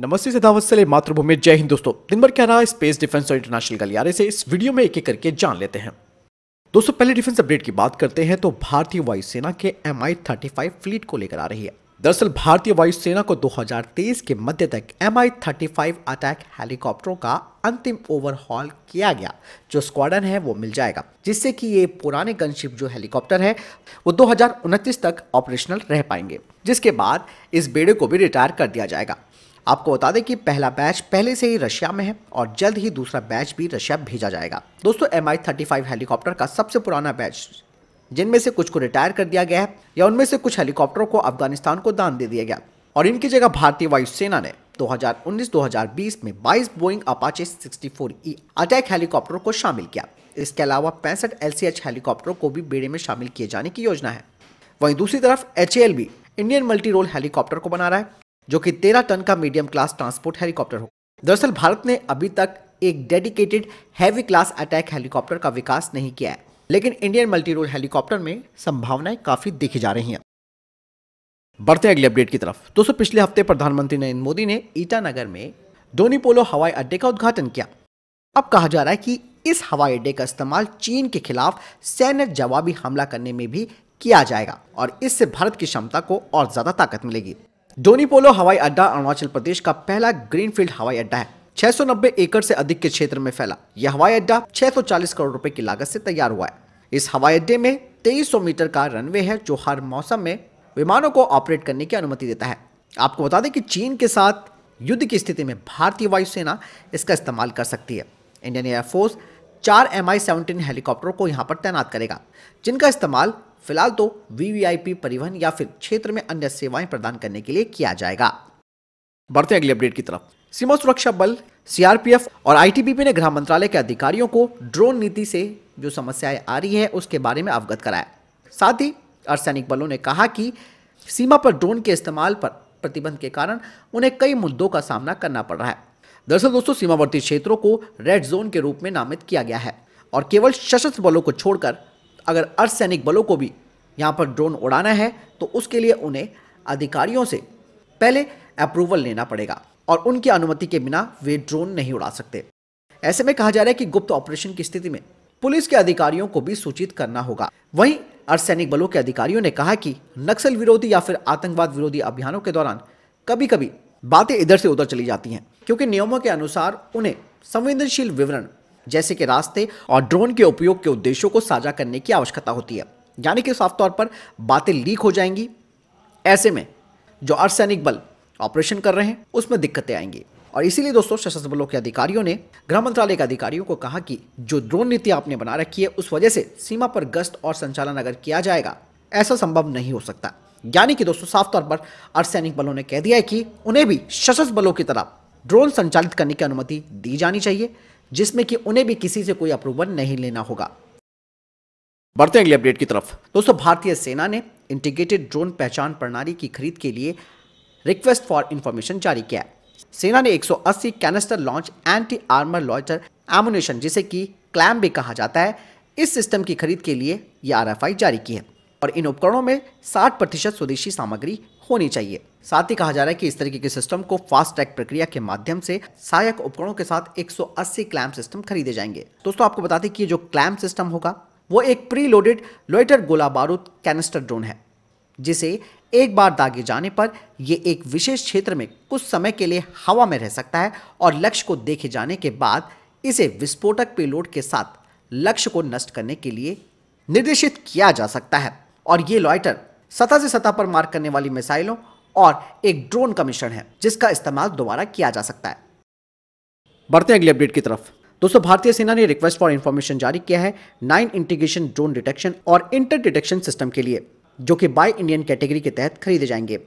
नमस्ते सदावत से मातृभूमि जय हिंद दोस्तों दिन भर क्या रहा स्पेस डिफेंस और इंटरनेशनल गलियारे से इस वीडियो में एक एक करके जान लेते हैं दोस्तों पहले डिफेंस अपडेट की बात करते हैं तो भारतीय वायुसेना के M I thirty five fleet को लेकर आ रही है दरअसल भारतीय वायुसेना को 2023 के मध्य तक M I thirty five attack हेलीकॉप्टरों का अंतिम ओवरहॉल किया गया जो स्क्वाडन है वो मिल जाएगा जिससे कि ये पुराने गनशिप जो हेलीकॉप्टर है वो उनतीस तक ऑपरेशनल रह पाएंगे जिसके बाद इस बेड़े को भी रिटायर कर दिया जाएगा आपको बता दें कि पहला बैच पहले से ही रशिया में है और जल्द ही दूसरा बैच भी रशिया भेजा जाएगा दोस्तों एम आई हेलीकॉप्टर का सबसे पुराना बैच जिनमें से कुछ को रिटायर कर दिया गया है या उनमें से कुछ हेलीकॉप्टरों को अफगानिस्तान को दान दे दिया गया और इनकी जगह भारतीय वायुसेना ने 2019-2020 में 22 बोइंग अपाचे ई अटैक हेलीकॉप्टरों को शामिल किया इसके अलावा पैंसठ एल हेलीकॉप्टरों को भी बेड़े में शामिल किए जाने की योजना है वहीं दूसरी तरफ एच भी इंडियन मल्टी रोल हेलीकॉप्टर को बना रहा है जो कि 13 टन का मीडियम क्लास ट्रांसपोर्ट हेलीकॉप्टर होगा दरअसल भारत ने अभी तक एक dedicated heavy class attack helicopter का विकास नहीं किया है लेकिन इंडियन मल्टी रोल हेलीकॉप्टर में संभावनाएं काफ़ी देखी जा रही हैं बढ़ते हैं अगले अपडेट की तरफ दोस्तों पिछले हफ्ते प्रधानमंत्री नरेंद्र मोदी ने ईटानगर में धोनी पोलो हवाई अड्डे का उद्घाटन किया अब कहा जा रहा है कि इस हवाई अड्डे का इस्तेमाल चीन के खिलाफ सैन्य जवाबी हमला करने में भी किया जाएगा और इससे भारत की क्षमता को और ज़्यादा ताकत मिलेगी डोनीपोलो हवाई अड्डा अरुणाचल प्रदेश का पहला ग्रीनफील्ड हवाई अड्डा है 690 एकड़ से अधिक के क्षेत्र में फैला यह हवाई अड्डा 640 करोड़ रुपए की लागत से तैयार हुआ है इस हवाई अड्डे में 2300 मीटर का रनवे है जो हर मौसम में विमानों को ऑपरेट करने की अनुमति देता है आपको बता दें कि चीन के साथ युद्ध की स्थिति में भारतीय वायुसेना इसका इस्तेमाल कर सकती है इंडियन एयरफोर्स चार एम आई सेवनटीन हेलीकॉप्टरों को यहाँ पर तैनात करेगा जिनका इस्तेमाल फिलहाल तो वीवीआईपी परिवहन या फिर क्षेत्र में अन्य सेवाएं प्रदान करने के लिए किया जाएगा बढ़ते हैं अगली अपडेट की तरफ सीमा सुरक्षा बल सीआरपीएफ और आईटीबीपी ने गृह मंत्रालय के अधिकारियों को ड्रोन नीति से जो समस्याएं आ रही है उसके बारे में अवगत कराया साथ ही अर्धसैनिक बलों ने कहा कि सीमा पर ड्रोन के इस्तेमाल पर प्रतिबंध के कारण उन्हें कई मुद्दों का सामना करना पड़ रहा है दरअसल दोस्तों सीमावर्ती क्षेत्रों को रेड जोन के रूप में नामित किया गया है और केवल सशस्त्र बलों को छोड़कर अगर अर्धसैनिक बलों को भी यहाँ पर ड्रोन उड़ाना है तो उसके लिए उन्हें अधिकारियों से पहले अप्रूवल लेना पड़ेगा और उनकी अनुमति के बिना वे ड्रोन नहीं उड़ा सकते ऐसे में कहा जा रहा है कि गुप्त ऑपरेशन की स्थिति में पुलिस के अधिकारियों को भी सूचित करना होगा वहीं अर्धसैनिक बलों के अधिकारियों ने कहा कि नक्सल विरोधी या फिर आतंकवाद विरोधी अभियानों के दौरान कभी कभी बातें इधर से उधर चली जाती हैं क्योंकि नियमों के अनुसार उन्हें संवेदनशील विवरण जैसे कि रास्ते और ड्रोन के उपयोग के उद्देश्यों को साझा करने की आवश्यकता होती है यानी कि साफ तौर पर बातें लीक हो जाएंगी ऐसे में जो अर्धसैनिक बल ऑपरेशन कर रहे हैं उसमें दिक्कतें आएंगी और इसीलिए दोस्तों सशस्त्र बलों के अधिकारियों ने गृह मंत्रालय के अधिकारियों को कहा कि जो ड्रोन नीति आपने बना रखी है उस वजह से सीमा पर गश्त और संचालन अगर किया जाएगा ऐसा संभव नहीं हो सकता यानी कि दोस्तों साफ तौर पर अर्धसैनिक बलों ने कह दिया है कि उन्हें भी सशस्त्र बलों की तरह ड्रोन संचालित करने की अनुमति दी जानी चाहिए जिसमें कि उन्हें भी किसी से कोई अप्रूवल नहीं लेना होगा बढ़ते अगले अपडेट की तरफ दोस्तों भारतीय सेना ने इंटीग्रेटेड ड्रोन पहचान प्रणाली की खरीद के लिए रिक्वेस्ट फॉर इंफॉर्मेशन जारी किया है सेना ने 180 canister launch anti armour launcher ammunition जिसे कि क्लैम भी कहा जाता है इस सिस्टम की खरीद के लिए यह आर जारी की है और इन उपकरणों में 60 प्रतिशत स्वदेशी सामग्री होनी चाहिए साथ ही कहा जा रहा है कि इस तरीके के सिस्टम को फास्ट ट्रैक प्रक्रिया के माध्यम से सहायक उपकरणों के साथ 180 क्लैम्प सिस्टम खरीदे जाएंगे दोस्तों आपको बता दें कि जो क्लैम्प सिस्टम होगा वो एक प्री लोडेड लोइटर गोला बारूद कैनिस्टर ड्रोन है जिसे एक बार दागे जाने पर यह एक विशेष क्षेत्र में कुछ समय के लिए हवा में रह सकता है और लक्ष्य को देखे जाने के बाद इसे विस्फोटक पेलोड के साथ लक्ष्य को नष्ट करने के लिए निर्देशित किया जा सकता है और ये लॉयटर सतह से सतह पर मार करने वाली मिसाइलों और एक ड्रोन का मिश्रण है जिसका इस्तेमाल दोबारा किया जा सकता है बढ़ते हैं अगली अपडेट की तरफ दोस्तों भारतीय सेना ने रिक्वेस्ट फॉर इन्फॉर्मेशन जारी किया है नाइन इंटीग्रेशन ड्रोन डिटेक्शन और इंटर डिटेक्शन सिस्टम के लिए जो कि बाय इंडियन कैटेगरी के तहत खरीदे जाएंगे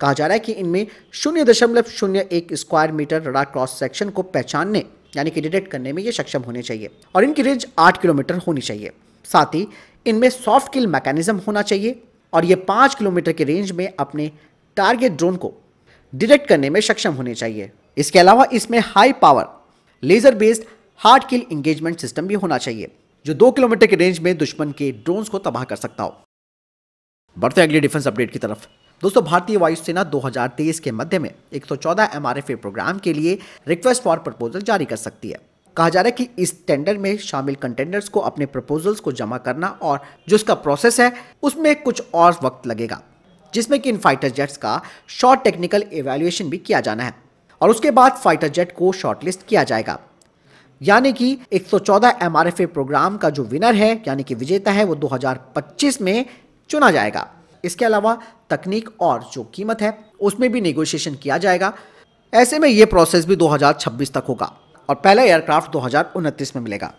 कहा जा रहा है कि इनमें शून्य दशमलव शून्य एक square metre radar cross section को पहचानने यानी कि डिटेक्ट करने में ये सक्षम होने चाहिए और इनकी रेंज आठ किलोमीटर होनी चाहिए साथ ही इनमें सॉफ्ट किल मैकेनिज्म होना चाहिए और ये पाँच किलोमीटर के रेंज में अपने टारगेट ड्रोन को डिटेक्ट करने में सक्षम होने चाहिए इसके अलावा इसमें high power laser based hard kill engagement system भी होना चाहिए जो दो किलोमीटर के रेंज में दुश्मन के ड्रोन्स को तबाह कर सकता हो बढ़ते अगले डिफेंस अपडेट की तरफ दोस्तों भारतीय वायुसेना 2023 के मध्य में 114 सौ प्रोग्राम के लिए रिक्वेस्ट फॉर प्रपोजल जारी कर सकती है कहा जा रहा है कि इस टेंडर में शामिल कंटेंडर्स को अपने प्रपोजल्स को जमा करना और जो इसका प्रोसेस है उसमें कुछ और वक्त लगेगा जिसमें कि इन फाइटर जेट्स का शॉर्ट टेक्निकल एवेल्युएशन भी किया जाना है और उसके बाद फाइटर जेट को शॉर्टलिस्ट किया जाएगा यानी कि 114 एमआरएफए प्रोग्राम का जो विनर है यानी कि विजेता है वो 2025 में चुना जाएगा इसके अलावा तकनीक और जो कीमत है उसमें भी नेगोशिएशन किया जाएगा ऐसे में ये प्रोसेस भी 2026 तक होगा और पहला एयरक्राफ्ट दो में मिलेगा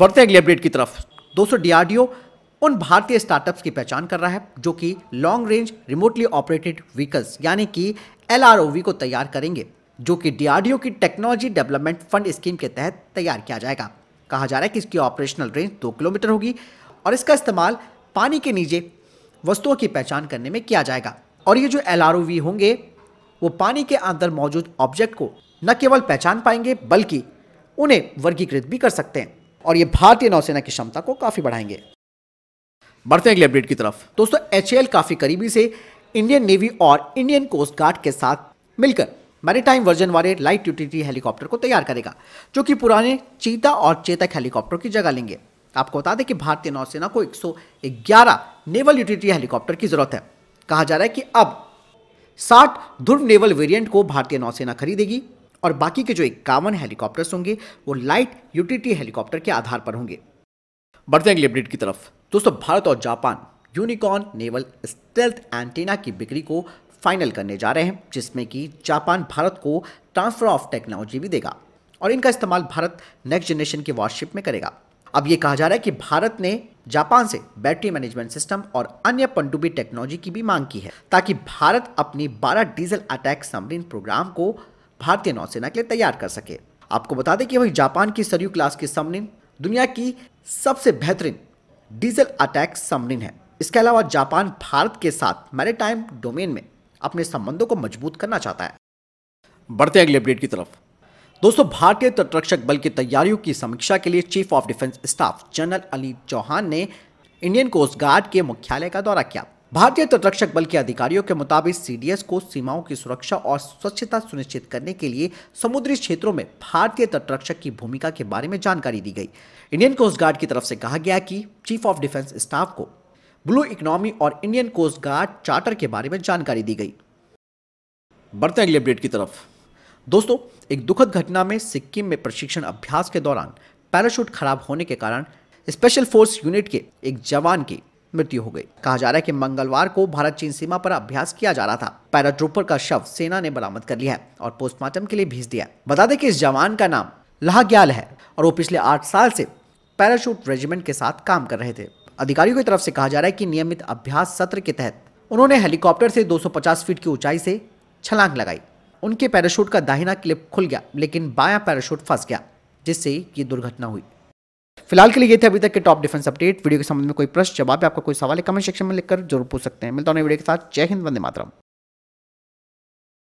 बढ़ते अगले अपडेट की तरफ दोस्तों डीआरडीओ उन भारतीय स्टार्टअप्स की पहचान कर रहा है जो कि long range remotely operated vehicles यानी कि एल को तैयार करेंगे जो कि डीआरडीओ की टेक्नोलॉजी डेवलपमेंट फंड स्कीम के तहत तैयार किया जाएगा कहा जा रहा है कि इसकी ऑपरेशनल रेंज दो किलोमीटर होगी और इसका इस्तेमाल पानी के नीचे वस्तुओं की पहचान करने में किया जाएगा और ये जो एल होंगे वो पानी के अंदर मौजूद ऑब्जेक्ट को न केवल पहचान पाएंगे बल्कि उन्हें वर्गीकृत भी कर सकते हैं और ये भारतीय नौसेना की क्षमता को काफ़ी बढ़ाएंगे बढ़ते हैं अगले अपडेट की तरफ दोस्तों एच काफ़ी करीबी से इंडियन नेवी और इंडियन कोस्ट गार्ड के साथ मिलकर मैरीटाइम वर्जन वाले लाइट यूटिलिटी हेलीकॉप्टर को तैयार करेगा जो कि पुराने चीता और चेतक हेलीकॉप्टर की जगह लेंगे आपको बता दें कि भारतीय नौसेना को 111 नेवल यूटिलिटी हेलीकॉप्टर की जरूरत है कहा जा रहा है कि अब 60 ध्रुव नेवल वेरिएंट को भारतीय नौसेना खरीदेगी और बाकी के जो इक्यावन हेलीकॉप्टर्स होंगे वो लाइट यूटिलिटी हेलीकॉप्टर के आधार पर होंगे बढ़ते हैं अगली अपडेट की तरफ दोस्तों भारत और Japan unicorn naval stealth antenna की बिक्री को फाइनल करने जा रहे हैं जिसमें कि जापान भारत को ट्रांसफर ऑफ टेक्नोलॉजी भी देगा और इनका इस्तेमाल भारत नेक्स्ट जनरेशन के वॉरशिप में करेगा अब ये कहा जा रहा है कि भारत ने जापान से बैटरी मैनेजमेंट सिस्टम और अन्य पनडुब्बी टेक्नोलॉजी की भी मांग की है ताकि भारत अपनी 12 डीजल अटैक सबमरीन प्रोग्राम को भारतीय नौसेना के लिए तैयार कर सके आपको बता दें कि वही जापान की सरयू क्लास के समरिन दुनिया की सबसे बेहतरीन डीजल अटैक समरिन है इसके अलावा जापान भारत के साथ मैरिटाइम डोमेन में अपने संबंधों को मजबूत करना चाहता है बढ़ते अगले अपडेट की तरफ दोस्तों भारतीय तटरक्षक बल की तैयारियों की समीक्षा के लिए chief of defence staff general Ali Chauhan ने इंडियन कोस्ट गार्ड के मुख्यालय का दौरा किया भारतीय तटरक्षक बल के अधिकारियों के मुताबिक सीडीएस को सीमाओं की सुरक्षा और स्वच्छता सुनिश्चित करने के लिए समुद्री क्षेत्रों में भारतीय तटरक्षक की भूमिका के बारे में जानकारी दी गई इंडियन कोस्ट गार्ड की तरफ से कहा गया कि चीफ ऑफ डिफेंस स्टाफ को ब्लू इकोनॉमी और इंडियन कोस्ट गार्ड चार्टर के बारे में जानकारी दी गई बढ़ते अगले अपडेट की तरफ दोस्तों एक दुखद घटना में सिक्किम में प्रशिक्षण अभ्यास के दौरान पैराशूट खराब होने के कारण स्पेशल फोर्स यूनिट के एक जवान की मृत्यु हो गई कहा जा रहा है कि मंगलवार को भारत चीन सीमा पर अभ्यास किया जा रहा था पैराट्रोपर का शव सेना ने बरामद कर लिया है और पोस्टमार्टम के लिए भेज दिया बता दें कि इस जवान का नाम लाहग्याल है और वो पिछले आठ साल से पैराशूट रेजिमेंट के साथ काम कर रहे थे अधिकारियों की तरफ से कहा जा रहा है कि नियमित अभ्यास सत्र के तहत उन्होंने हेलीकॉप्टर से 250 फीट की ऊंचाई से छलांग लगाई उनके पैराशूट का दाहिना क्लिप खुल गया लेकिन बायां पैराशूट फंस गया जिससे ये दुर्घटना हुई फिलहाल के लिए ये थे अभी तक के टॉप डिफेंस अपडेट वीडियो के संबंध में कोई प्रश्न जवाब आपका कोई सवाल है कमेंट सेक्शन में लिखकर जरूर पूछ सकते हैं मिलता हूं वीडियो के साथ जय हिंद वंदे मातरम